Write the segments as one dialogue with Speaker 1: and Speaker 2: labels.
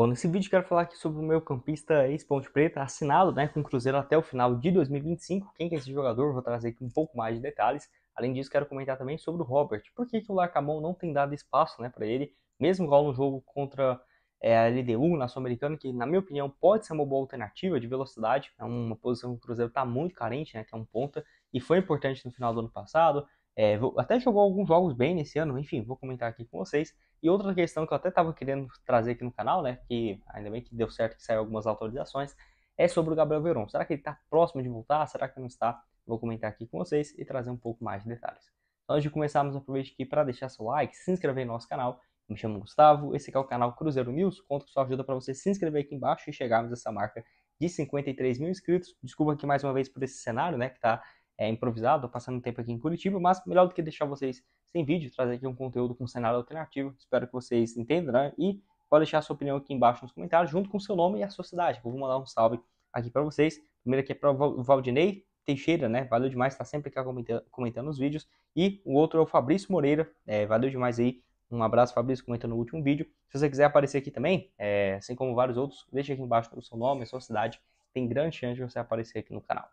Speaker 1: Bom, nesse vídeo quero falar aqui sobre o meu campista ex-Ponte Preta, assinado né, com o Cruzeiro até o final de 2025. Quem que é esse jogador? Vou trazer aqui um pouco mais de detalhes. Além disso, quero comentar também sobre o Robert. Por que, que o Larcamon não tem dado espaço né, para ele, mesmo igual no jogo contra é, a LDU na Sul-Americana, que na minha opinião pode ser uma boa alternativa de velocidade. É uma posição que o Cruzeiro está muito carente, né, que é um ponta, e foi importante no final do ano passado. É, até jogou alguns jogos bem nesse ano, enfim, vou comentar aqui com vocês. E outra questão que eu até estava querendo trazer aqui no canal, né, que ainda bem que deu certo que saiu algumas autorizações, é sobre o Gabriel Veron. Será que ele está próximo de voltar? Será que não está? Vou comentar aqui com vocês e trazer um pouco mais de detalhes. Então, antes de começarmos, aproveite aqui para deixar seu like, se inscrever no nosso canal. me chamo Gustavo, esse aqui é o canal Cruzeiro News. Conto com sua ajuda para você se inscrever aqui embaixo e chegarmos a essa marca de 53 mil inscritos. Desculpa aqui mais uma vez por esse cenário, né, que está é, improvisado, passando tempo aqui em Curitiba, mas melhor do que deixar vocês sem vídeo, trazer aqui um conteúdo com cenário alternativo. Espero que vocês entendam, né? E pode deixar a sua opinião aqui embaixo nos comentários, junto com o seu nome e a sua cidade. vou mandar um salve aqui para vocês. Primeiro aqui é para o Valdinei Teixeira, né? Valeu demais, está sempre aqui comentando, comentando os vídeos. E o outro é o Fabrício Moreira, é, valeu demais aí. Um abraço, Fabrício, comentando no último vídeo. Se você quiser aparecer aqui também, é, assim como vários outros, deixa aqui embaixo o seu nome, a sua cidade. Tem grande chance de você aparecer aqui no canal.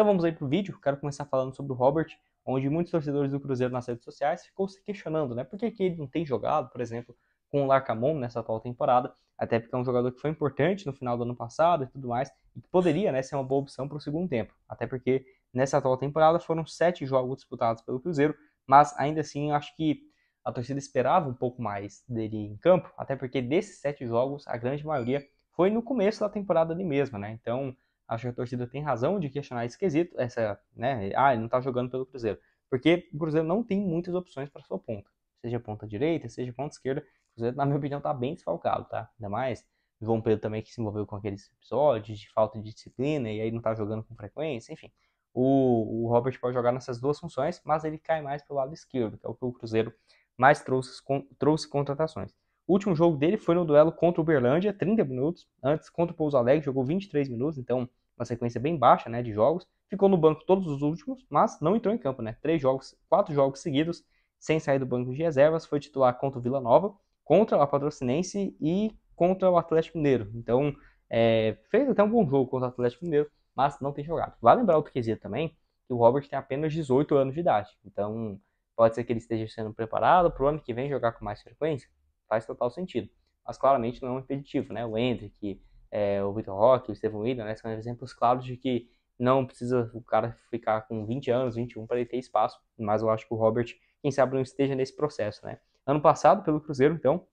Speaker 1: Então vamos aí para o vídeo, quero começar falando sobre o Robert, onde muitos torcedores do Cruzeiro nas redes sociais ficou se questionando, né? Por que, que ele não tem jogado, por exemplo, com o Larcamon nessa atual temporada, até porque é um jogador que foi importante no final do ano passado e tudo mais, e que poderia né, ser uma boa opção para o segundo tempo, até porque nessa atual temporada foram sete jogos disputados pelo Cruzeiro, mas ainda assim acho que a torcida esperava um pouco mais dele em campo, até porque desses sete jogos, a grande maioria foi no começo da temporada ali mesmo, né? Então Acho que a torcida tem razão de questionar esse quesito, essa, né? Ah, ele não tá jogando pelo Cruzeiro. Porque o Cruzeiro não tem muitas opções para sua ponta. Seja ponta direita, seja ponta esquerda. O Cruzeiro, na minha opinião, tá bem desfalcado, tá? Ainda mais o João Pedro também que se envolveu com aqueles episódios de falta de disciplina e aí não tá jogando com frequência, enfim. O, o Robert pode jogar nessas duas funções, mas ele cai mais pelo lado esquerdo, que é o que o Cruzeiro mais trouxe, com, trouxe contratações. O último jogo dele foi no duelo contra o Berlândia, 30 minutos. Antes, contra o Pouso Alegre, jogou 23 minutos. Então, uma sequência bem baixa né, de jogos. Ficou no banco todos os últimos, mas não entrou em campo. Né? Três jogos, quatro jogos seguidos, sem sair do banco de reservas. Foi titular contra o Vila Nova, contra o Patrocinense e contra o Atlético Mineiro. Então, é, fez até um bom jogo contra o Atlético Mineiro, mas não tem jogado. Vale lembrar que quesito também, que o Robert tem apenas 18 anos de idade. Então, pode ser que ele esteja sendo preparado para o ano que vem jogar com mais frequência. Faz total sentido. Mas claramente não é um impeditivo, né? O Hendrick, é, o Vitor Roque, o Steven Ida, né, são exemplos claros de que não precisa o cara ficar com 20 anos, 21 para ele ter espaço, mas eu acho que o Robert, quem sabe, não esteja nesse processo, né. Ano passado, pelo Cruzeiro, então,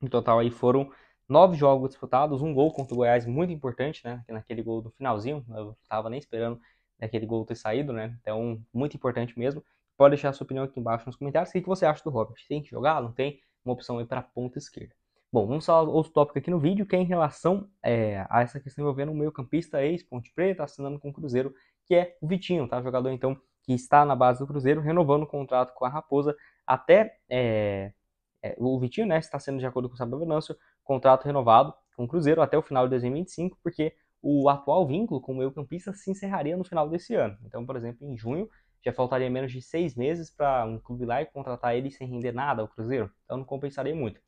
Speaker 1: no total aí foram nove jogos disputados, um gol contra o Goiás, muito importante, né, naquele gol do finalzinho, eu não estava nem esperando aquele gol ter saído, né, então, muito importante mesmo. Pode deixar sua opinião aqui embaixo nos comentários, o que você acha do Robert, tem que jogar, não tem? Uma opção aí para ponta esquerda. Bom, vamos falar outro tópico aqui no vídeo, que é em relação é, a essa questão envolvendo o meio-campista ex-Ponte Preta assinando com o Cruzeiro, que é o Vitinho, tá? O jogador então que está na base do Cruzeiro, renovando o contrato com a Raposa até é, é, o Vitinho, né? Está sendo de acordo com o Saber Venâncio, contrato renovado com o Cruzeiro até o final de 2025, porque o atual vínculo com o meio-campista se encerraria no final desse ano. Então, por exemplo, em junho já faltaria menos de seis meses para um clube lá e contratar ele sem render nada ao Cruzeiro, então não compensaria muito.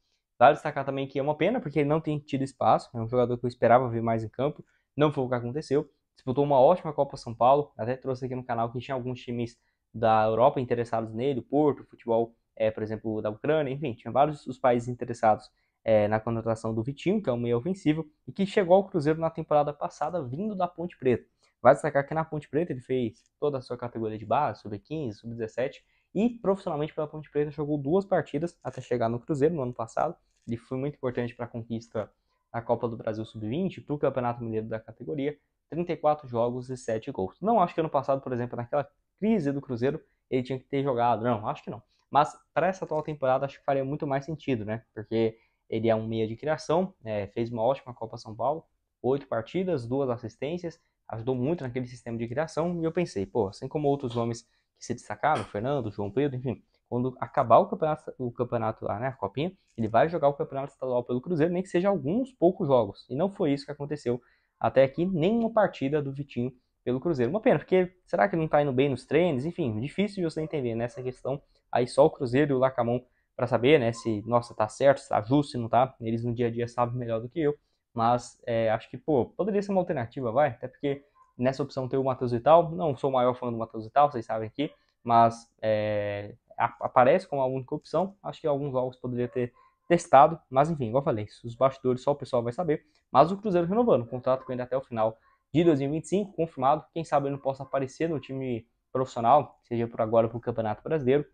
Speaker 1: Claro, destacar também que é uma pena, porque ele não tem tido espaço, é um jogador que eu esperava ver mais em campo, não foi o que aconteceu. Disputou uma ótima Copa São Paulo, até trouxe aqui no canal que tinha alguns times da Europa interessados nele, Porto, futebol, é, por exemplo, da Ucrânia, enfim, tinha vários os países interessados é, na contratação do Vitinho, que é um meio ofensivo, e que chegou ao Cruzeiro na temporada passada vindo da Ponte Preta. Vai destacar que na Ponte Preta ele fez toda a sua categoria de base, sub-15, sub-17, e profissionalmente pela Ponte Preta jogou duas partidas até chegar no Cruzeiro no ano passado, ele foi muito importante para a conquista da Copa do Brasil Sub-20, para o Campeonato Mineiro da categoria, 34 jogos e 7 gols. Não acho que ano passado, por exemplo, naquela crise do Cruzeiro, ele tinha que ter jogado, não, acho que não. Mas para essa atual temporada, acho que faria muito mais sentido, né? Porque ele é um meia de criação, é, fez uma ótima Copa São Paulo, oito partidas, duas assistências, ajudou muito naquele sistema de criação. E eu pensei, pô, assim como outros homens que se destacaram, Fernando, João Pedro, enfim, quando acabar o campeonato, o campeonato lá, né, a Copinha, ele vai jogar o campeonato estadual pelo Cruzeiro, nem que seja alguns poucos jogos. E não foi isso que aconteceu até aqui, nenhuma partida do Vitinho pelo Cruzeiro. Uma pena, porque será que não tá indo bem nos treinos? Enfim, difícil de você entender nessa né, questão. Aí só o Cruzeiro e o Lacamon para saber, né, se, nossa, tá certo, se tá justo, se não tá. Eles no dia a dia sabem melhor do que eu. Mas é, acho que, pô, poderia ser uma alternativa, vai. Até porque nessa opção tem o Matheus Vital. Não sou o maior fã do Matheus Vital, vocês sabem aqui. Mas é, aparece como a única opção. Acho que alguns jogos poderia ter testado, mas enfim, igual falei, os bastidores só o pessoal vai saber. Mas o Cruzeiro renovando, o contrato com ele até o final de 2025, confirmado. Quem sabe ele não possa aparecer no time profissional, seja por agora para o Campeonato Brasileiro,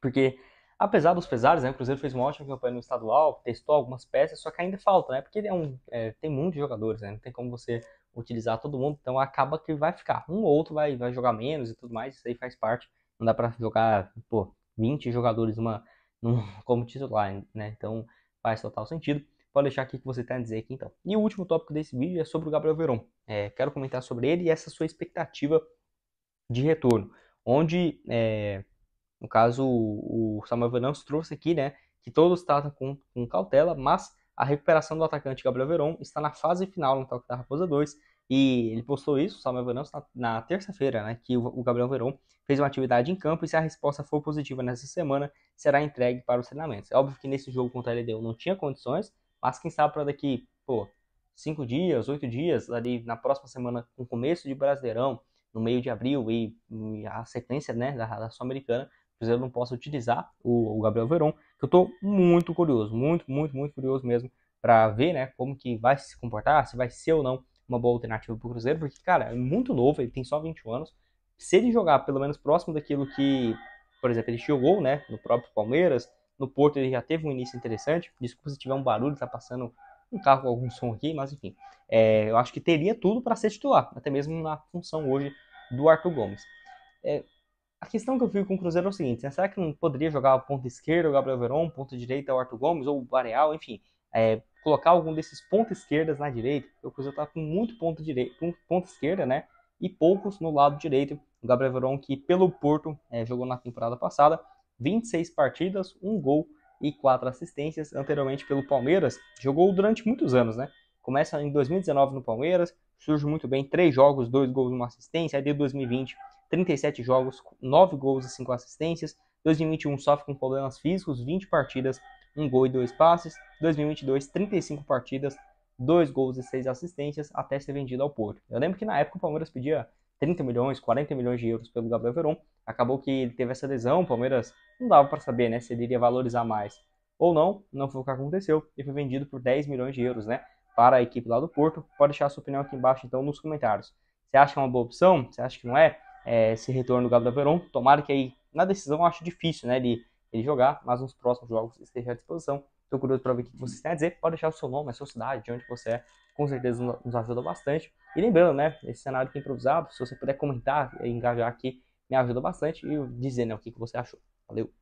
Speaker 1: porque apesar dos pesares, né, o Cruzeiro fez uma ótima campanha no estadual, testou algumas peças, só que ainda falta, né, porque é um, é, tem muitos jogadores, né, não tem como você utilizar todo mundo, então acaba que vai ficar um ou outro vai, vai jogar menos e tudo mais, isso aí faz parte não dá para jogar, pô, 20 jogadores uma, num, como titular, né? Então faz total sentido. Pode deixar aqui o que você tem a dizer aqui então. E o último tópico desse vídeo é sobre o Gabriel Verón É, quero comentar sobre ele e essa sua expectativa de retorno. Onde, é, no caso, o Samuel se trouxe aqui, né? Que todos tratam com, com cautela, mas a recuperação do atacante Gabriel Verón está na fase final no Toque da Raposa 2 e ele postou isso, Samuel Verão, na, na terça-feira, né, que o, o Gabriel Verón fez uma atividade em campo e se a resposta for positiva nessa semana, será entregue para os treinamentos. É óbvio que nesse jogo contra a LDU não tinha condições, mas quem sabe para daqui, pô, cinco dias, oito dias, ali na próxima semana, com começo de Brasileirão, no meio de abril e, e a sequência né, da, da Sul-Americana, eu não possa utilizar o, o, Gabriel Verón, que eu estou muito curioso, muito, muito, muito curioso mesmo para ver né, como que vai se comportar, se vai ser ou não uma boa alternativa para o Cruzeiro, porque, cara, é muito novo, ele tem só 21 anos. Se ele jogar pelo menos próximo daquilo que, por exemplo, ele jogou, né, no próprio Palmeiras, no Porto ele já teve um início interessante. Desculpa se tiver um barulho, tá passando um carro com algum som aqui, mas enfim. É, eu acho que teria tudo para ser titular, até mesmo na função hoje do Arthur Gomes. É, a questão que eu fico com o Cruzeiro é o seguinte: né? será que não poderia jogar a ponta esquerda o Gabriel Verón, ponta direita o Arthur Gomes ou o Areal, enfim, é, colocar algum desses pontos esquerdas na direita, o Cruzeiro está com muito ponto direito, com ponto esquerda, né? E poucos no lado direito. O Gabriel Veron, que pelo Porto é, jogou na temporada passada, 26 partidas, um gol e quatro assistências. Anteriormente pelo Palmeiras, jogou durante muitos anos, né? Começa em 2019 no Palmeiras, surge muito bem, três jogos, dois gols, uma assistência. Aí de 2020, 37 jogos, nove gols e cinco assistências. 2021 sofre com problemas físicos, 20 partidas, um gol e dois passes. 2022, 35 partidas, dois gols e seis assistências até ser vendido ao Porto. Eu lembro que na época o Palmeiras pedia 30 milhões, 40 milhões de euros pelo Gabriel Veron. Acabou que ele teve essa lesão, o Palmeiras não dava para saber, né, se ele iria valorizar mais ou não. Não foi o que aconteceu e foi vendido por 10 milhões de euros, né, para a equipe lá do Porto. Pode deixar a sua opinião aqui embaixo então nos comentários. Você acha que é uma boa opção? Você acha que não é? é esse retorno do Gabriel Veron, tomara que aí na decisão eu acho difícil, né, ele ele jogar, mas nos próximos jogos esteja à disposição. Estou curioso para ver o que vocês têm a dizer. Pode deixar o seu nome, a sua cidade, de onde você é. Com certeza nos ajuda bastante. E lembrando, né? Esse cenário aqui improvisado, se você puder comentar e engajar aqui, me ajuda bastante. E dizer né, o que você achou. Valeu!